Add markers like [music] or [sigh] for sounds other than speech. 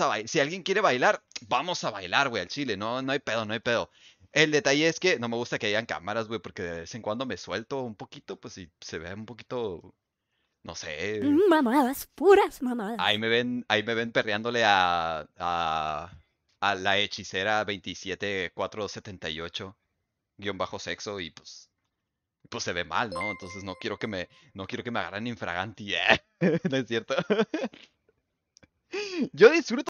a bailar. Si alguien quiere bailar, vamos a bailar, güey, al chile. No, no hay pedo, no hay pedo. El detalle es que no me gusta que hayan cámaras, güey, porque de vez en cuando me suelto un poquito, pues y se ve un poquito. No sé. Mm, mamadas, puras mamadas. Ahí me ven, ahí me ven perreándole a. a. la hechicera 27478. Guión bajo sexo. Y pues. Pues se ve mal, ¿no? Entonces no quiero que me. No quiero que me agarren infraganti. [laughs] ¿eh? [laughs] ¿No es cierto? [laughs] Yo disfruto.